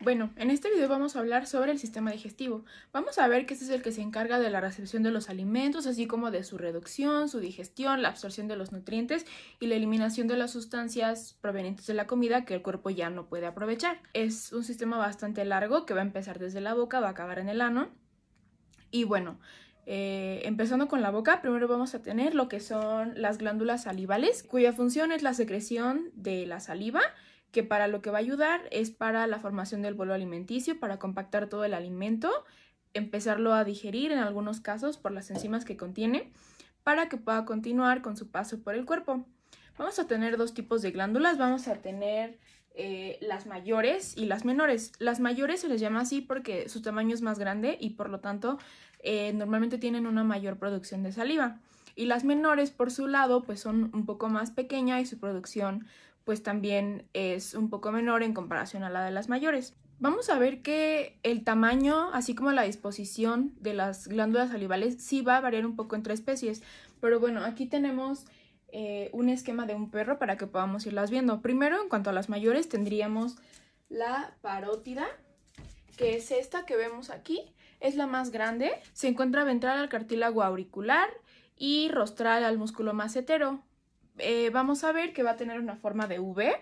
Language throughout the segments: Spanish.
bueno, en este video vamos a hablar sobre el sistema digestivo. Vamos a ver que este es el que se encarga de la recepción de los alimentos, así como de su reducción, su digestión, la absorción de los nutrientes y la eliminación de las sustancias provenientes de la comida que el cuerpo ya no puede aprovechar. Es un sistema bastante largo que va a empezar desde la boca, va a acabar en el ano. Y bueno, eh, empezando con la boca, primero vamos a tener lo que son las glándulas salivales, cuya función es la secreción de la saliva que para lo que va a ayudar es para la formación del bolo alimenticio, para compactar todo el alimento, empezarlo a digerir en algunos casos por las enzimas que contiene, para que pueda continuar con su paso por el cuerpo. Vamos a tener dos tipos de glándulas, vamos a tener eh, las mayores y las menores. Las mayores se les llama así porque su tamaño es más grande y por lo tanto eh, normalmente tienen una mayor producción de saliva. Y las menores por su lado pues son un poco más pequeñas y su producción pues también es un poco menor en comparación a la de las mayores. Vamos a ver que el tamaño, así como la disposición de las glándulas salivales, sí va a variar un poco entre especies. Pero bueno, aquí tenemos eh, un esquema de un perro para que podamos irlas viendo. Primero, en cuanto a las mayores, tendríamos la parótida, que es esta que vemos aquí. Es la más grande. Se encuentra ventral al cartílago auricular y rostral al músculo macetero. Eh, vamos a ver que va a tener una forma de V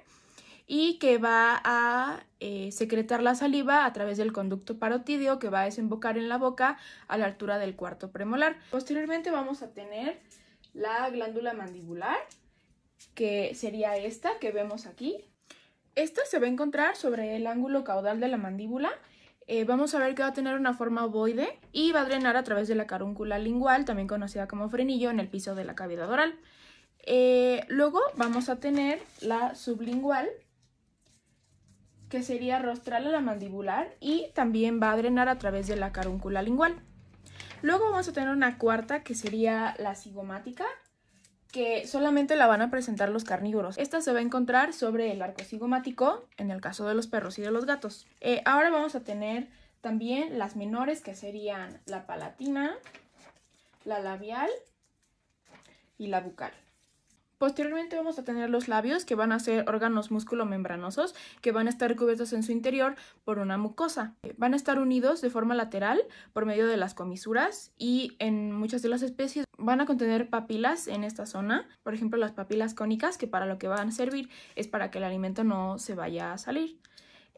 y que va a eh, secretar la saliva a través del conducto parotídeo que va a desembocar en la boca a la altura del cuarto premolar. Posteriormente vamos a tener la glándula mandibular, que sería esta que vemos aquí. Esta se va a encontrar sobre el ángulo caudal de la mandíbula. Eh, vamos a ver que va a tener una forma ovoide y va a drenar a través de la carúncula lingual, también conocida como frenillo, en el piso de la cavidad oral. Eh, luego vamos a tener la sublingual, que sería rostral a la mandibular y también va a drenar a través de la carúncula lingual. Luego vamos a tener una cuarta que sería la cigomática, que solamente la van a presentar los carnívoros. Esta se va a encontrar sobre el arco cigomático, en el caso de los perros y de los gatos. Eh, ahora vamos a tener también las menores, que serían la palatina, la labial y la bucal. Posteriormente vamos a tener los labios, que van a ser órganos músculo-membranosos, que van a estar cubiertos en su interior por una mucosa. Van a estar unidos de forma lateral por medio de las comisuras y en muchas de las especies van a contener papilas en esta zona, por ejemplo las papilas cónicas, que para lo que van a servir es para que el alimento no se vaya a salir.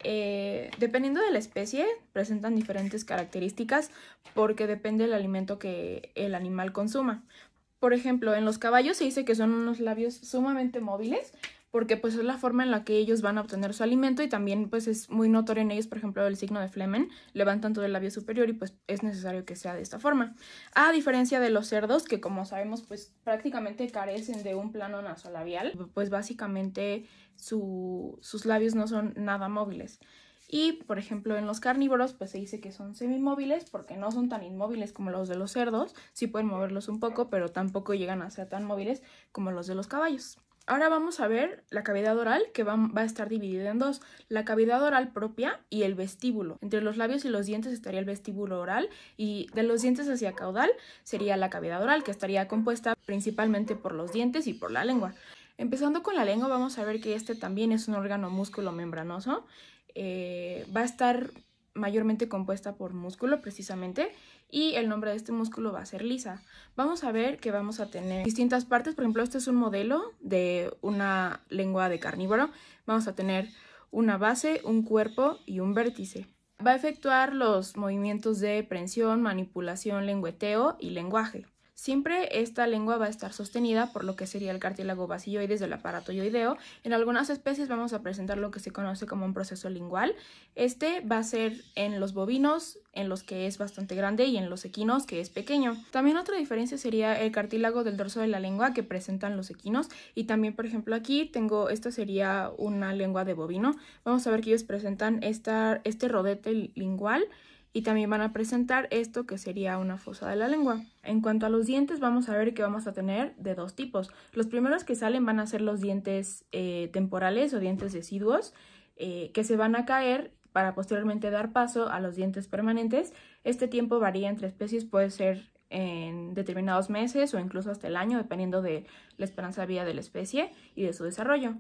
Eh, dependiendo de la especie, presentan diferentes características porque depende del alimento que el animal consuma por ejemplo, en los caballos se dice que son unos labios sumamente móviles porque pues es la forma en la que ellos van a obtener su alimento y también pues es muy notorio en ellos, por ejemplo, el signo de Flemen, levantan todo el labio superior y pues es necesario que sea de esta forma. A diferencia de los cerdos que como sabemos pues prácticamente carecen de un plano nasolabial, pues básicamente sus labios no son nada móviles. Y, por ejemplo, en los carnívoros, pues se dice que son semimóviles porque no son tan inmóviles como los de los cerdos. Sí pueden moverlos un poco, pero tampoco llegan a ser tan móviles como los de los caballos. Ahora vamos a ver la cavidad oral que va, va, a estar dividida en dos, la cavidad oral propia y el vestíbulo. Entre los labios y los dientes estaría el vestíbulo oral y de los dientes hacia caudal sería la cavidad oral que estaría compuesta principalmente por los dientes y por la lengua. Empezando con la lengua vamos a ver que este también es un órgano músculo membranoso eh, va a estar mayormente compuesta por músculo precisamente y el nombre de este músculo va a ser lisa. Vamos a ver que vamos a tener distintas partes, por ejemplo, este es un modelo de una lengua de carnívoro. Vamos a tener una base, un cuerpo y un vértice. Va a efectuar los movimientos de prensión, manipulación, lengüeteo y lenguaje. Siempre esta lengua va a estar sostenida por lo que sería el cartílago vacilloides del aparato yoideo. En algunas especies vamos a presentar lo que se conoce como un proceso lingual. Este va a ser en los bovinos, en los que es bastante grande, y en los equinos, que es pequeño. También otra diferencia sería el cartílago del dorso de la lengua que presentan los equinos. Y también, por ejemplo, aquí tengo, esta sería una lengua de bovino. Vamos a ver que ellos presentan este rodete lingual y también van a presentar esto que sería una fosa de la lengua. En cuanto a los dientes, vamos a ver que vamos a tener de dos tipos. Los primeros que salen van a ser los dientes eh, temporales o dientes deciduos, eh, que se van a caer para posteriormente dar paso a los dientes permanentes. Este tiempo varía entre especies, puede ser en determinados meses o incluso hasta el año, dependiendo de la esperanza de vida de la especie y de su desarrollo.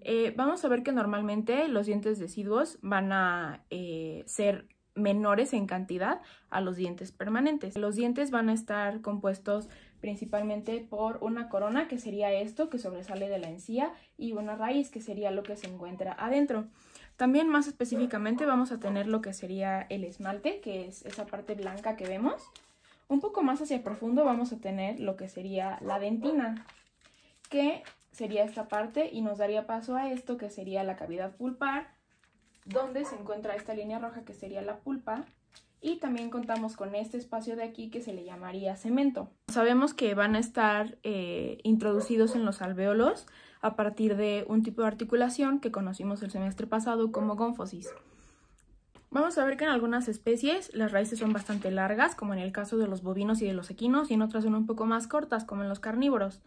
Eh, vamos a ver que normalmente los dientes deciduos van a ser menores en cantidad a los dientes permanentes. Los dientes van a estar compuestos principalmente por una corona, que sería esto, que sobresale de la encía, y una raíz, que sería lo que se encuentra adentro. También más específicamente vamos a tener lo que sería el esmalte, que es esa parte blanca que vemos. Un poco más hacia profundo vamos a tener lo que sería la dentina, que sería esta parte y nos daría paso a esto, que sería la cavidad pulpar, Dónde se encuentra esta línea roja que sería la pulpa y también contamos con este espacio de aquí que se le llamaría cemento. Sabemos que van a estar eh, introducidos en los alvéolos a partir de un tipo de articulación que conocimos el semestre pasado como gonfosis. Vamos a ver que en algunas especies las raíces son bastante largas, como en el caso de los bovinos y de los equinos, y en otras son un poco más cortas, como en los carnívoros.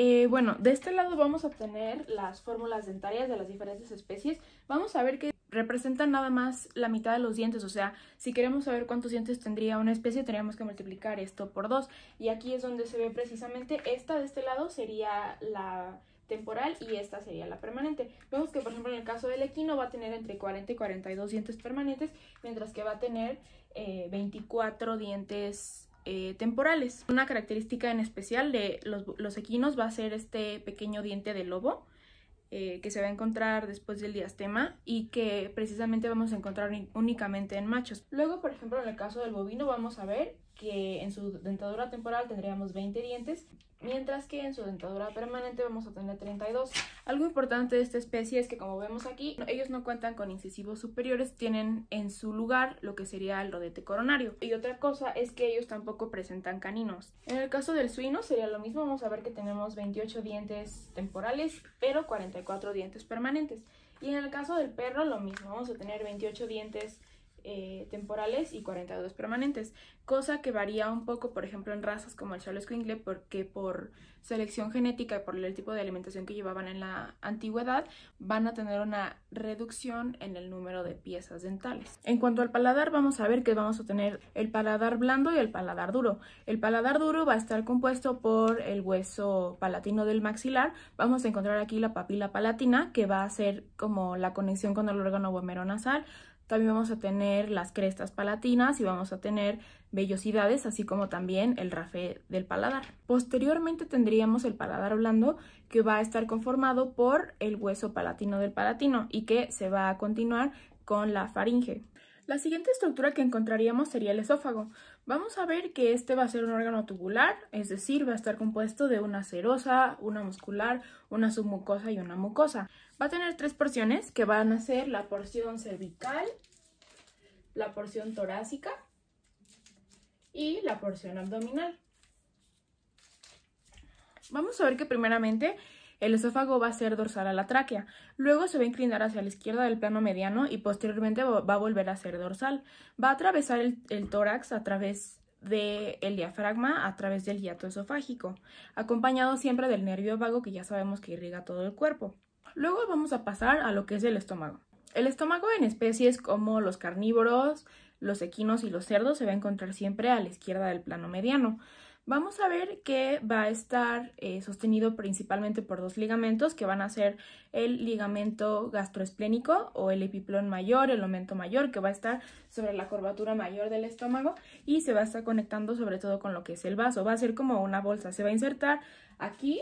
Eh, bueno, de este lado vamos a obtener las fórmulas dentarias de las diferentes especies. Vamos a ver que representan nada más la mitad de los dientes, o sea, si queremos saber cuántos dientes tendría una especie, tendríamos que multiplicar esto por dos. Y aquí es donde se ve precisamente esta de este lado sería la temporal y esta sería la permanente. Vemos que, por ejemplo, en el caso del equino va a tener entre 40 y 42 dientes permanentes, mientras que va a tener 24 eh, dientes eh, temporales. Una característica en especial de los, equinos va a ser este pequeño diente de lobo eh, que se va a encontrar después del diastema y que precisamente vamos a encontrar únicamente en machos. Luego, por ejemplo, en el caso del bovino vamos a ver que en su dentadura temporal tendríamos 20 dientes, mientras que en su dentadura permanente vamos a tener 32. Algo importante de esta especie es que como vemos aquí, ellos no cuentan con incisivos superiores, tienen en su lugar lo que sería el rodete coronario. Y otra cosa es que ellos tampoco presentan caninos. En el caso del suino sería lo mismo, vamos a ver que tenemos 28 dientes temporales, pero 44 dientes permanentes. Y en el caso del perro lo mismo, vamos a tener 28 dientes eh, temporales y 42 permanentes, cosa que varía un poco, por ejemplo, en razas como el Charles Quingle, porque por selección genética y por el tipo de alimentación que llevaban en la antigüedad, van a tener una reducción en el número de piezas dentales. En cuanto al paladar, vamos a ver que vamos a tener el paladar blando y el paladar duro. El paladar duro va a estar compuesto por el hueso palatino del maxilar. Vamos a encontrar aquí la papila palatina, que va a ser como la conexión con el órgano vomeronasal. nasal también vamos a tener las crestas palatinas y vamos a tener vellosidades, así como también el rafe del paladar. Posteriormente tendríamos el paladar blando que va a estar conformado por el hueso palatino del palatino y que se va a continuar con la faringe. La siguiente estructura que encontraríamos sería el esófago. Vamos a ver que este va a ser un órgano tubular, es decir, va a estar compuesto de una serosa, una muscular, una submucosa y una mucosa. Va a tener tres porciones que van a ser la porción cervical, la porción torácica y la porción abdominal. Vamos a ver que primeramente el esófago va a ser dorsal a la tráquea, luego se va a inclinar hacia la izquierda del plano mediano y posteriormente va a volver a ser dorsal. Va a atravesar el, tórax a través del diafragma, a través del hiato esofágico, acompañado siempre del nervio vago que ya sabemos que irriga todo el cuerpo. Luego vamos a pasar a lo que es el estómago. El estómago en especies como los carnívoros, los equinos y los cerdos se va a encontrar siempre a la izquierda del plano mediano. Vamos a ver que va a estar eh, sostenido principalmente por dos ligamentos que van a ser el ligamento gastroesplénico o el epiplón mayor, el omento mayor que va a estar sobre la curvatura mayor del estómago y se va a estar conectando sobre todo con lo que es el vaso. Va a ser como una bolsa, se va a insertar aquí,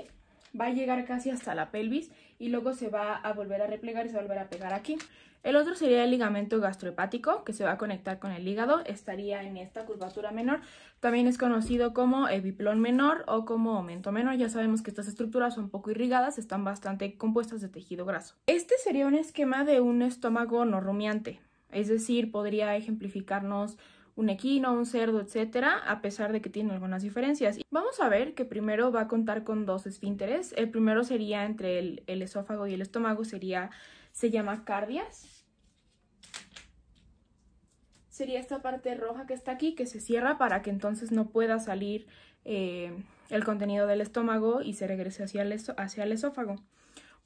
va a llegar casi hasta la pelvis y luego se va a volver a replegar y se va a volver a pegar aquí. El otro sería el ligamento gastrohepático que se va a conectar con el hígado, estaría en esta curvatura menor, también es conocido como epiplón menor o como aumento menor, ya sabemos que estas estructuras son poco irrigadas, están bastante compuestas de tejido graso. Este sería un esquema de un estómago no rumiante, es decir, podría ejemplificarnos un equino, un cerdo, etcétera, a pesar de que tiene algunas diferencias. Vamos a ver que primero va a contar con dos esfínteres. El primero sería entre el, esófago y el estómago, sería, se llama cardias. Sería esta parte roja que está aquí, que se cierra para que entonces no pueda salir eh, el contenido del estómago y se regrese hacia hacia el esófago.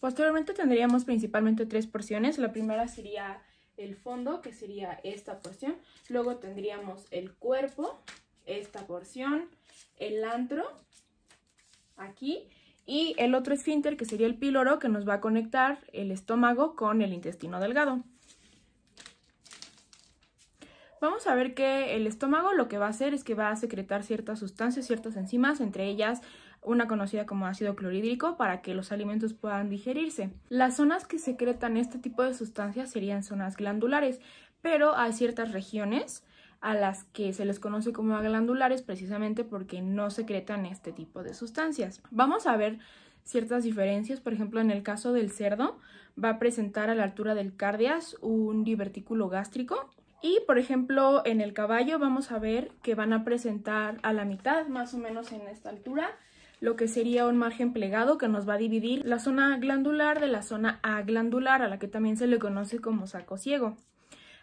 Posteriormente tendríamos principalmente tres porciones. La primera sería el fondo, que sería esta porción. Luego tendríamos el cuerpo, esta porción, el antro, aquí. Y el otro esfínter, que sería el píloro, que nos va a conectar el estómago con el intestino delgado. Vamos a ver que el estómago lo que va a hacer es que va a secretar ciertas sustancias, ciertas enzimas, entre ellas una conocida como ácido clorhídrico, para que los alimentos puedan digerirse. Las zonas que secretan este tipo de sustancias serían zonas glandulares, pero hay ciertas regiones a las que se les conoce como glandulares precisamente porque no secretan este tipo de sustancias. Vamos a ver ciertas diferencias, por ejemplo en el caso del cerdo va a presentar a la altura del cardias un divertículo gástrico y por ejemplo en el caballo vamos a ver que van a presentar a la mitad más o menos en esta altura lo que sería un margen plegado que nos va a dividir la zona glandular de la zona aglandular, a la que también se le conoce como saco ciego.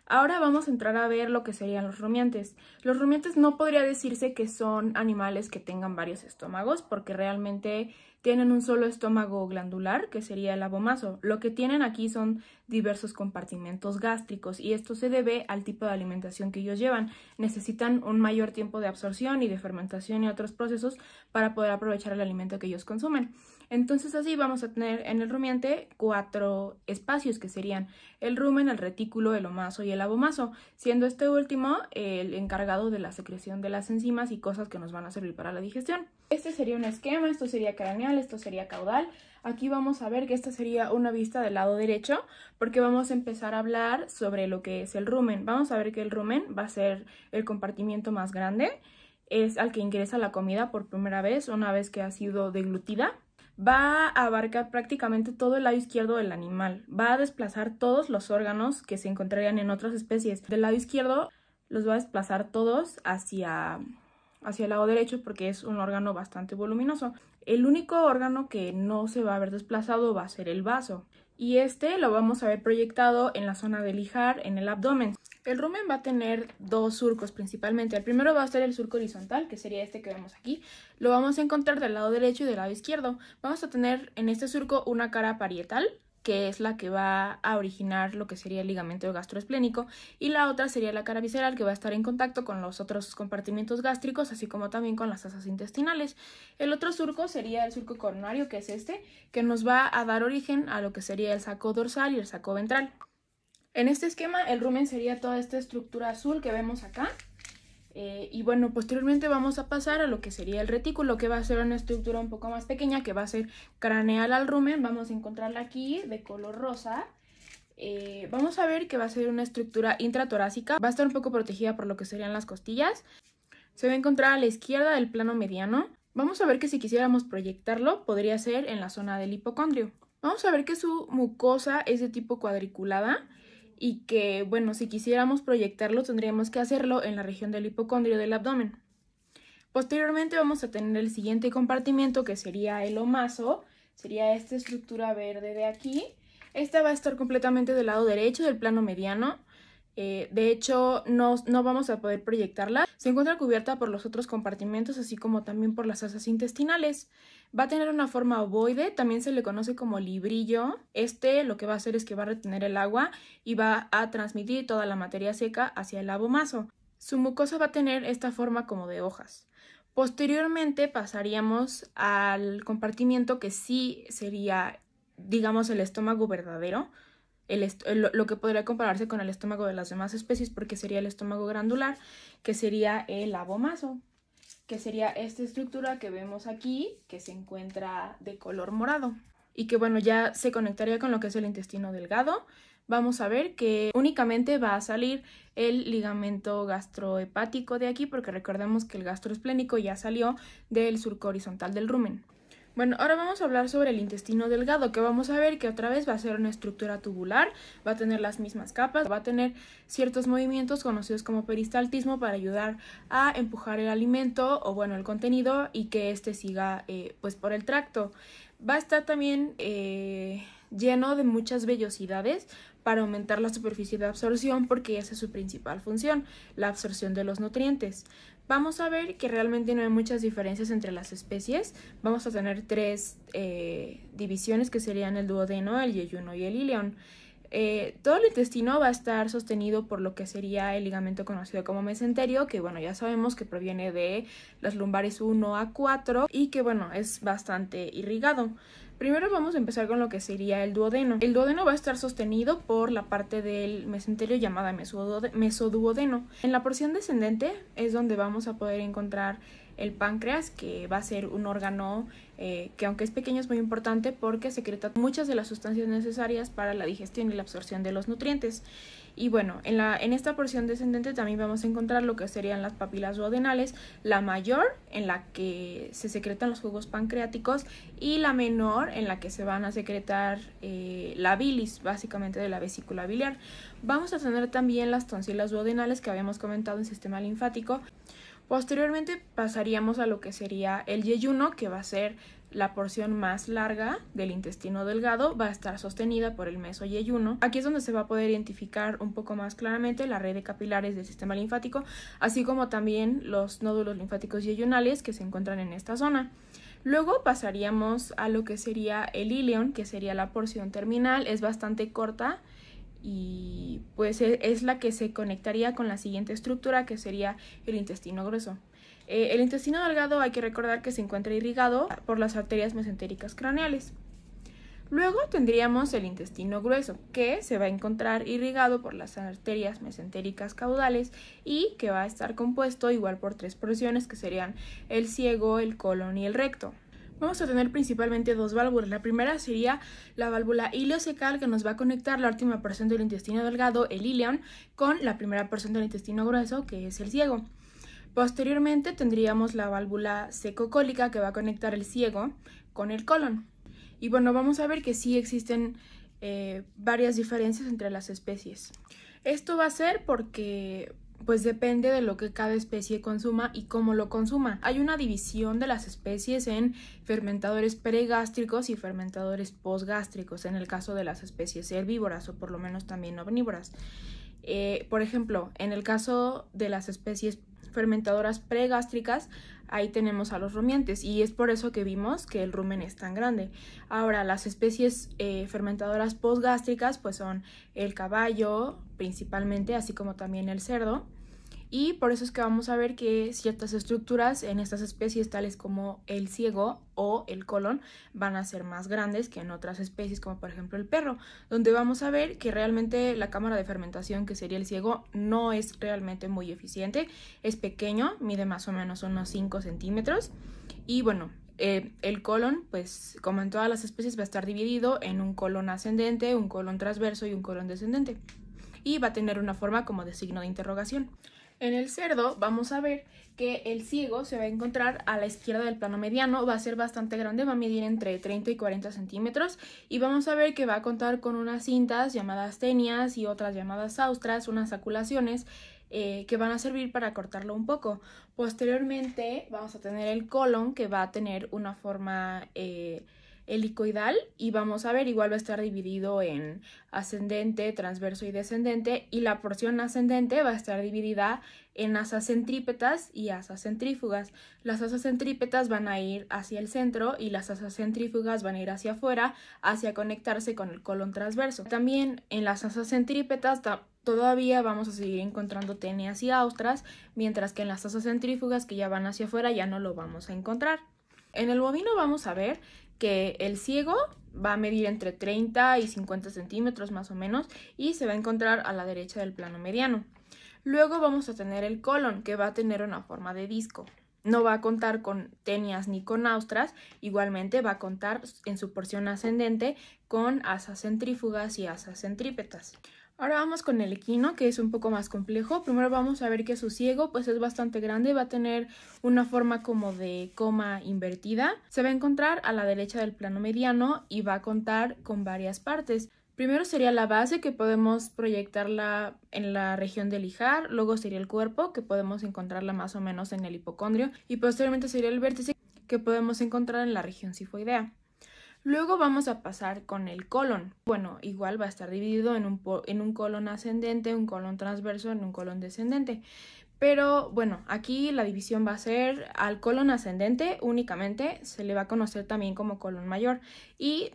Ahora vamos a entrar a ver lo que serían los rumiantes. Los rumiantes no podría decirse que son animales que tengan varios estómagos porque realmente tienen un solo estómago glandular que sería el abomaso. Lo que tienen aquí son diversos compartimentos gástricos y esto se debe al tipo de alimentación que ellos llevan. Necesitan un mayor tiempo de absorción y de fermentación y otros procesos para poder aprovechar el alimento que ellos consumen. Entonces así vamos a tener en el rumiante cuatro espacios que serían el rumen, el retículo, el omaso y el abomaso, siendo este último el encargado de la secreción de las enzimas y cosas que nos van a servir para la digestión. Este sería un esquema, esto sería craneal, esto sería caudal. Aquí vamos a ver que esta sería una vista del lado derecho porque vamos a empezar a hablar sobre lo que es el rumen. Vamos a ver que el rumen va a ser el compartimiento más grande, es al que ingresa la comida por primera vez una vez que ha sido deglutida va a abarcar prácticamente todo el lado izquierdo del animal, va a desplazar todos los órganos que se encontrarían en otras especies. Del lado izquierdo los va a desplazar todos hacia, hacia el lado derecho porque es un órgano bastante voluminoso. El único órgano que no se va a ver desplazado va a ser el vaso y este lo vamos a ver proyectado en la zona del lijar, en el abdomen. El rumen va a tener dos surcos principalmente. El primero va a ser el surco horizontal, que sería este que vemos aquí. Lo vamos a encontrar del lado derecho y del lado izquierdo. Vamos a tener en este surco una cara parietal, que es la que va a originar lo que sería el ligamento gastroesplénico, y la otra sería la cara visceral, que va a estar en contacto con los otros compartimientos gástricos, así como también con las asas intestinales. El otro surco sería el surco coronario, que es este, que nos va a dar origen a lo que sería el saco dorsal y el saco ventral, en este esquema, el rumen sería toda esta estructura azul que vemos acá. Eh, y bueno, posteriormente vamos a pasar a lo que sería el retículo, que va a ser una estructura un poco más pequeña, que va a ser craneal al rumen. Vamos a encontrarla aquí de color rosa. Eh, vamos a ver que va a ser una estructura intratorácica. Va a estar un poco protegida por lo que serían las costillas. Se va a encontrar a la izquierda del plano mediano. Vamos a ver que si quisiéramos proyectarlo, podría ser en la zona del hipocondrio. Vamos a ver que su mucosa es de tipo cuadriculada y que, bueno, si quisiéramos proyectarlo tendríamos que hacerlo en la región del hipocondrio del abdomen. Posteriormente vamos a tener el siguiente compartimiento que sería el omaso, sería esta estructura verde de aquí. Esta va a estar completamente del lado derecho del plano mediano eh, de hecho, no, no vamos a poder proyectarla. Se encuentra cubierta por los otros compartimentos, así como también por las asas intestinales. Va a tener una forma ovoide, también se le conoce como librillo. Este lo que va a hacer es que va a retener el agua y va a transmitir toda la materia seca hacia el abomazo. Su mucosa va a tener esta forma como de hojas. Posteriormente pasaríamos al compartimiento que sí sería, digamos, el estómago verdadero, lo que podría compararse con el estómago de las demás especies, porque sería el estómago grandular, que sería el abomaso, que sería esta estructura que vemos aquí, que se encuentra de color morado, y que bueno, ya se conectaría con lo que es el intestino delgado. Vamos a ver que únicamente va a salir el ligamento gastrohepático de aquí, porque recordemos que el gastroesplénico ya salió del surco horizontal del rumen. Bueno, ahora vamos a hablar sobre el intestino delgado, que vamos a ver que otra vez va a ser una estructura tubular, va a tener las mismas capas, va a tener ciertos movimientos conocidos como peristaltismo para ayudar a empujar el alimento o bueno el contenido y que éste siga eh, pues por el tracto. Va a estar también eh, lleno de muchas vellosidades para aumentar la superficie de absorción porque esa es su principal función, la absorción de los nutrientes vamos a ver que realmente no hay muchas diferencias entre las especies. Vamos a tener tres eh, divisiones que serían el duodeno, el yeyuno y el ileón. Eh, todo el intestino va a estar sostenido por lo que sería el ligamento conocido como mesenterio, que bueno, ya sabemos que proviene de los lumbares 1 a 4 y que bueno, es bastante irrigado. Primero vamos a empezar con lo que sería el duodeno. El duodeno va a estar sostenido por la parte del mesenterio llamada mesoduodeno. En la porción descendente es donde vamos a poder encontrar el páncreas, que va a ser un órgano eh, que aunque es pequeño es muy importante porque secreta muchas de las sustancias necesarias para la digestión y la absorción de los nutrientes. Y bueno, en, la, en esta porción descendente también vamos a encontrar lo que serían las papilas duodenales, la mayor en la que se secretan los jugos pancreáticos y la menor en la que se van a secretar eh, la bilis, básicamente de la vesícula biliar. Vamos a tener también las tonsilas duodenales que habíamos comentado en sistema linfático. Posteriormente pasaríamos a lo que sería el yeyuno, que va a ser la porción más larga del intestino delgado va a estar sostenida por el meso y Aquí es donde se va a poder identificar un poco más claramente la red de capilares del sistema linfático, así como también los nódulos linfáticos y que se encuentran en esta zona. Luego pasaríamos a lo que sería el ileón, que sería la porción terminal, es bastante corta y pues e-, es la que se conectaría con la siguiente estructura que sería el intestino grueso. Eh, el intestino delgado hay que recordar que se encuentra irrigado por las arterias mesentéricas craneales. Luego tendríamos el intestino grueso, que se va a encontrar irrigado por las arterias mesentéricas caudales y que va a estar compuesto igual por tres porciones que serían el ciego, el colon y el recto. Vamos a tener principalmente dos válvulas. La primera sería la válvula ileocecal que nos va a conectar la última porción del intestino delgado, el ileón, con la primera porción del intestino grueso, que es el ciego. Posteriormente tendríamos la válvula secocólica que va a conectar el ciego con el colon. Y bueno, vamos a ver que sí existen eh, varias diferencias entre las especies. Esto va a ser porque pues depende de lo que cada especie consuma y cómo lo consuma. Hay una división de las especies en fermentadores pregástricos y fermentadores posgástricos, en el caso de las especies herbívoras o por lo menos también omnívoras. Eh, por ejemplo, en el caso de las especies fermentadoras pregástricas, ahí tenemos a los rumiantes y es por eso que vimos que el rumen es tan grande. Ahora, las especies eh, fermentadoras postgástricas, pues son el caballo principalmente, así como también el cerdo y por eso es que vamos a ver que ciertas estructuras en estas especies tales como el ciego o el colon van a ser más grandes que en otras especies como por ejemplo el perro, donde vamos a ver que realmente la cámara de fermentación que sería el ciego no es realmente muy eficiente, es pequeño, mide más o menos unos 5 centímetros y bueno, eh, el colon, pues como en todas las especies, va a estar dividido en un colon ascendente, un colon transverso y un colon descendente. Y va a tener una forma como de signo de interrogación. En el cerdo vamos a ver que el ciego se va a encontrar a la izquierda del plano mediano, va a ser bastante grande, va a medir entre 30 y 40 centímetros y vamos a ver que va a contar con unas cintas llamadas tenias y otras llamadas austras, unas aculaciones eh, que van a servir para cortarlo un poco. Posteriormente vamos a tener el colon que va a tener una forma... Eh, helicoidal y vamos a ver, igual va a estar dividido en ascendente, transverso y descendente y la porción ascendente va a estar dividida en asas centrípetas y asas centrífugas. Las asas centrípetas van a ir hacia el centro y las asas centrífugas van a ir hacia afuera, hacia conectarse con el colon transverso. También en las asas centrípetas todavía vamos a seguir encontrando tenias y austras, mientras que en las asas centrífugas que ya van hacia afuera ya no lo vamos a encontrar. En el bovino vamos a ver que el ciego va a medir entre 30 y 50 centímetros más o menos y se va a encontrar a la derecha del plano mediano. Luego vamos a tener el colon, que va a tener una forma de disco no va a contar con tenias ni con austras, igualmente va a contar en su porción ascendente con asas centrífugas y asas centrípetas. Ahora vamos con el equino, que es un poco más complejo. Primero vamos a ver que su ciego pues es bastante grande, va a tener una forma como de coma invertida. Se va a encontrar a la derecha del plano mediano y va a contar con varias partes. Primero sería la base que podemos proyectarla en la región del lijar, luego sería el cuerpo que podemos encontrarla más o menos en el hipocondrio y posteriormente sería el vértice que podemos encontrar en la región sifoidea. Luego vamos a pasar con el colon. Bueno, igual va a estar dividido en un, en un colon ascendente, un colon transverso, en un colon descendente. Pero bueno, aquí la división va a ser al colon ascendente únicamente, se le va a conocer también como colon mayor y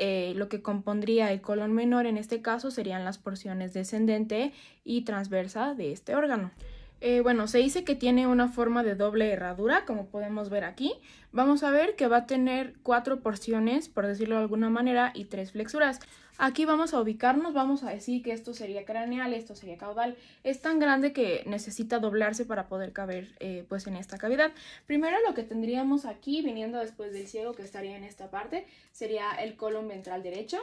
eh, lo que compondría el colon menor en este caso serían las porciones descendente y transversa de este órgano. Eh, bueno, se dice que tiene una forma de doble herradura, como podemos ver aquí. Vamos a ver que va a tener cuatro porciones, por decirlo de alguna manera, y tres flexuras. Aquí vamos a ubicarnos, vamos a decir que esto sería craneal, esto sería caudal. Es tan grande que necesita doblarse para poder caber eh, pues en esta cavidad. Primero lo que tendríamos aquí, viniendo después del ciego que estaría en esta parte, sería el colon ventral derecho.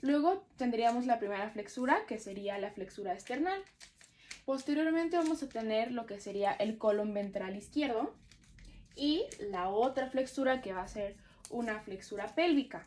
Luego tendríamos la primera flexura, que sería la flexura external. Posteriormente vamos a tener lo que sería el colon ventral izquierdo y la otra flexura que va a ser una flexura pélvica.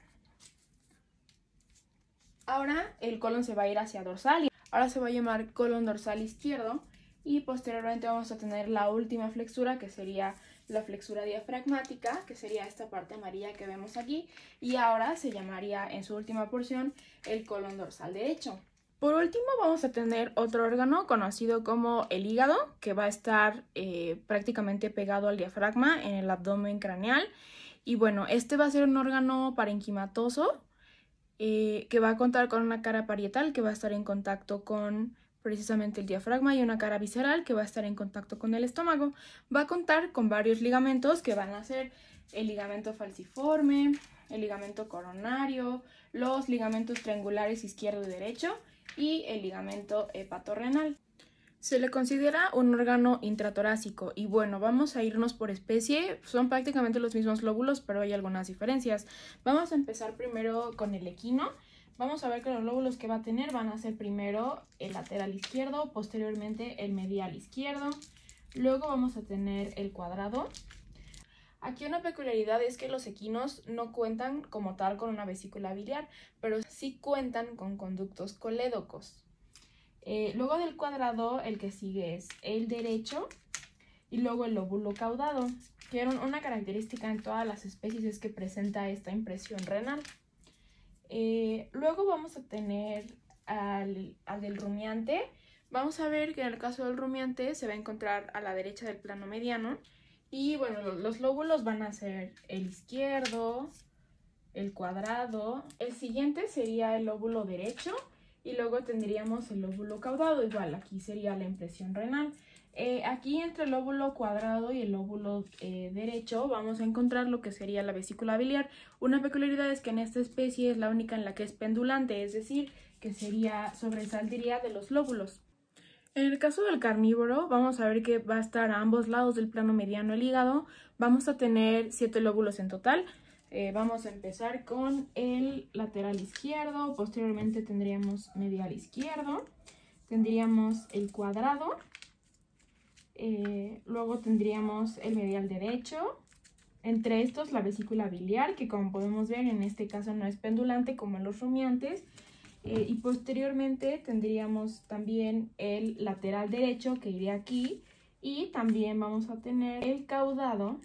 Ahora el colon se va a ir hacia dorsal. Ahora se va a llamar colon dorsal izquierdo y posteriormente vamos a tener la última flexura que sería la flexura diafragmática, que sería esta parte amarilla que vemos aquí, y ahora se llamaría en su última porción el colon dorsal derecho. Por último vamos a tener otro órgano conocido como el hígado, que va a estar eh, prácticamente pegado al diafragma en el abdomen craneal. Y bueno, este va a ser un órgano parenquimatoso, eh, que va a contar con una cara parietal que va a estar en contacto con precisamente el diafragma y una cara visceral que va a estar en contacto con el estómago. Va a contar con varios ligamentos que van a ser el ligamento falciforme, el ligamento coronario, los ligamentos triangulares izquierdo y derecho y el ligamento hepatorrenal. Se le considera un órgano intratorácico y bueno, vamos a irnos por especie. Son prácticamente los mismos lóbulos, pero hay algunas diferencias. Vamos a empezar primero con el equino. Vamos a ver que los lóbulos que va a tener van a ser primero el lateral izquierdo, posteriormente el medial izquierdo. Luego vamos a tener el cuadrado. Aquí una peculiaridad es que los equinos no cuentan como tal con una vesícula biliar, pero sí cuentan con conductos colédocos. Eh, luego del cuadrado, el que sigue es el derecho y luego el lóbulo caudado, que una característica en todas las especies es que presenta esta impresión renal. Eh, luego vamos a tener al, al del rumiante. Vamos a ver que en el caso del rumiante se va a encontrar a la derecha del plano mediano. Y bueno, los lóbulos van a ser el izquierdo, el cuadrado. El siguiente sería el lóbulo derecho, y luego tendríamos el lóbulo caudado, igual aquí sería la impresión renal. Eh, aquí entre el lóbulo cuadrado y el lóbulo eh, derecho vamos a encontrar lo que sería la vesícula biliar. Una peculiaridad es que en esta especie es la única en la que es pendulante, es decir, que sería sobresaldría de los lóbulos. En el caso del carnívoro, vamos a ver que va a estar a ambos lados del plano mediano el hígado. Vamos a tener siete lóbulos en total, eh, vamos a empezar con el lateral izquierdo, posteriormente tendríamos medial izquierdo, tendríamos el cuadrado, eh, luego tendríamos el medial derecho, entre estos la vesícula biliar, que como podemos ver en este caso no es pendulante como en los rumiantes, eh, y posteriormente tendríamos también el lateral derecho que iría aquí, y también vamos a tener el caudado,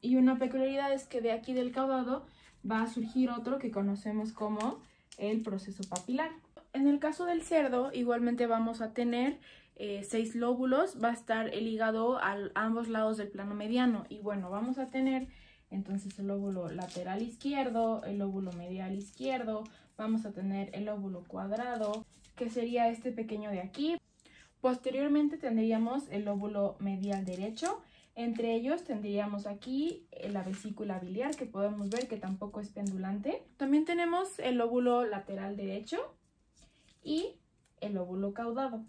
y una peculiaridad es que de aquí del caudado va a surgir otro que conocemos como el proceso papilar. En el caso del cerdo, igualmente vamos a tener eh, seis lóbulos, va a estar el hígado a ambos lados del plano mediano. Y bueno, vamos a tener entonces el lóbulo lateral izquierdo, el lóbulo medial izquierdo, vamos a tener el lóbulo cuadrado, que sería este pequeño de aquí. Posteriormente tendríamos el lóbulo medial derecho, entre ellos tendríamos aquí eh, la vesícula biliar, que podemos ver que tampoco es pendulante. También tenemos el lóbulo lateral derecho y el lóbulo caudado.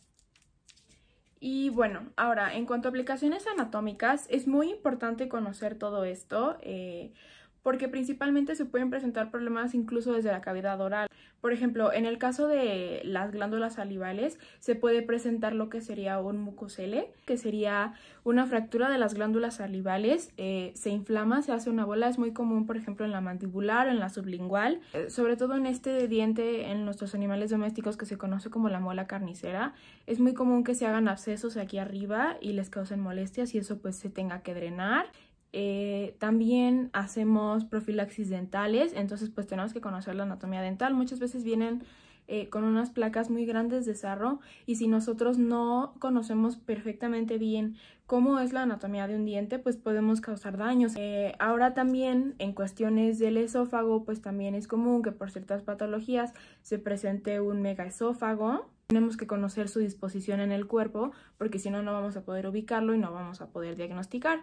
Y bueno, ahora, en cuanto a aplicaciones anatómicas, es muy importante conocer todo esto. Eh, porque principalmente se pueden presentar problemas incluso desde la cavidad oral. Por ejemplo, en el caso de las glándulas salivales se puede presentar lo que sería un mucosele, que sería una fractura de las glándulas salivales, eh, se inflama, se hace una bola, es muy común por ejemplo en la mandibular o en la sublingual, sobre todo en este diente en nuestros animales domésticos que se conoce como la mola carnicera, es muy común que se hagan abscesos aquí arriba y les causen molestias y eso pues se tenga que drenar. Eh, también hacemos profilaxis dentales, entonces pues tenemos que conocer la anatomía dental. Muchas veces vienen eh, con unas placas muy grandes de sarro y si nosotros no conocemos perfectamente bien cómo es la anatomía de un diente, pues podemos causar daños. Eh, ahora también en cuestiones del esófago, pues también es común que por ciertas patologías se presente un megaesófago. Tenemos que conocer su disposición en el cuerpo porque si no, no vamos a poder ubicarlo y no vamos a poder diagnosticar.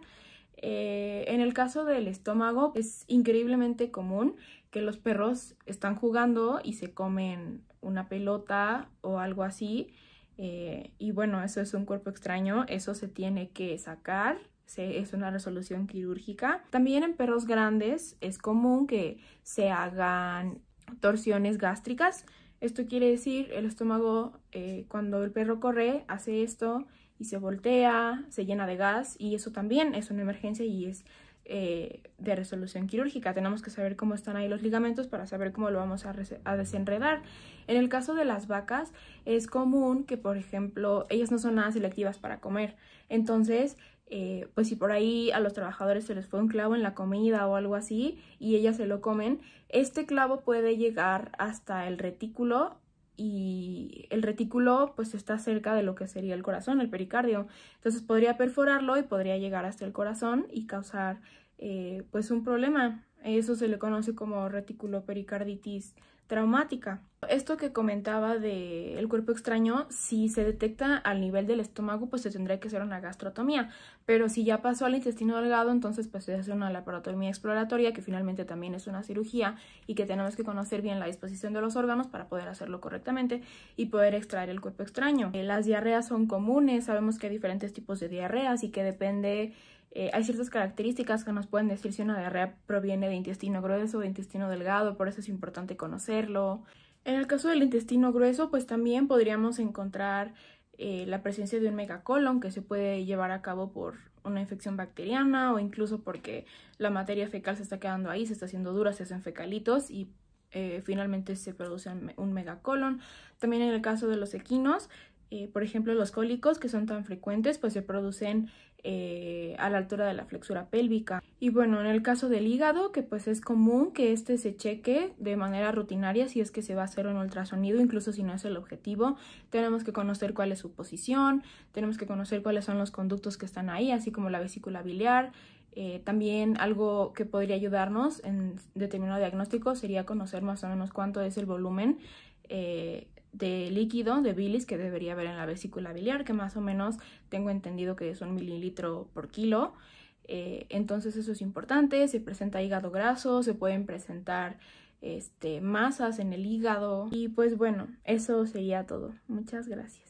Eh, en el caso del estómago es increíblemente común que los perros están jugando y se comen una pelota o algo así. Eh, y bueno, eso es un cuerpo extraño, eso se tiene que sacar, es una resolución quirúrgica. También en perros grandes es común que se hagan torsiones gástricas. Esto quiere decir el estómago, eh, cuando el perro corre, hace esto y se voltea, se llena de gas y eso también es una emergencia y es eh, de resolución quirúrgica. Tenemos que saber cómo están ahí los ligamentos para saber cómo lo vamos a, desenredar. En el caso de las vacas es común que, por ejemplo, ellas no son nada selectivas para comer. Entonces, eh, pues si por ahí a los trabajadores se les fue un clavo en la comida o algo así y ellas se lo comen, este clavo puede llegar hasta el retículo y el retículo pues está cerca de lo que sería el corazón, el pericardio. Entonces podría perforarlo y podría llegar hasta el corazón y causar eh, pues un problema. Eso se le conoce como reticulopericarditis traumática. Esto que comentaba de el cuerpo extraño, si se detecta al nivel del estómago, pues se tendría que hacer una gastrotomía, pero si ya pasó al intestino delgado, entonces pues se hace una laparotomía exploratoria, que finalmente también es una cirugía y que tenemos que conocer bien la disposición de los órganos para poder hacerlo correctamente y poder extraer el cuerpo extraño. Eh, las diarreas son comunes, sabemos que hay diferentes tipos de diarreas y que depende eh, hay ciertas características que nos pueden decir si una diarrea proviene de intestino grueso o de intestino delgado, por eso es importante conocerlo. En el caso del intestino grueso, pues también podríamos encontrar eh, la presencia de un megacolon que se puede llevar a cabo por una infección bacteriana o incluso porque la materia fecal se está quedando ahí, se está haciendo dura, se hacen fecalitos y eh, finalmente se produce un megacolon. También en el caso de los equinos, eh, por ejemplo, los cólicos que son tan frecuentes, pues se producen eh, a la altura de la flexura pélvica. Y bueno, en el caso del hígado, que pues es común que este se cheque de manera rutinaria si es que se va a hacer un ultrasonido, incluso si no es el objetivo. Tenemos que conocer cuál es su posición, tenemos que conocer cuáles son los conductos que están ahí, así como la vesícula biliar, eh, también algo que podría ayudarnos en determinado diagnóstico sería conocer más o menos cuánto es el volumen de líquido, de bilis, que debería haber en la vesícula biliar, que más o menos tengo entendido que es un mililitro por kilo. Eh, entonces eso es importante, se presenta hígado graso, se pueden presentar este, masas en el hígado y pues bueno, eso sería todo. Muchas gracias.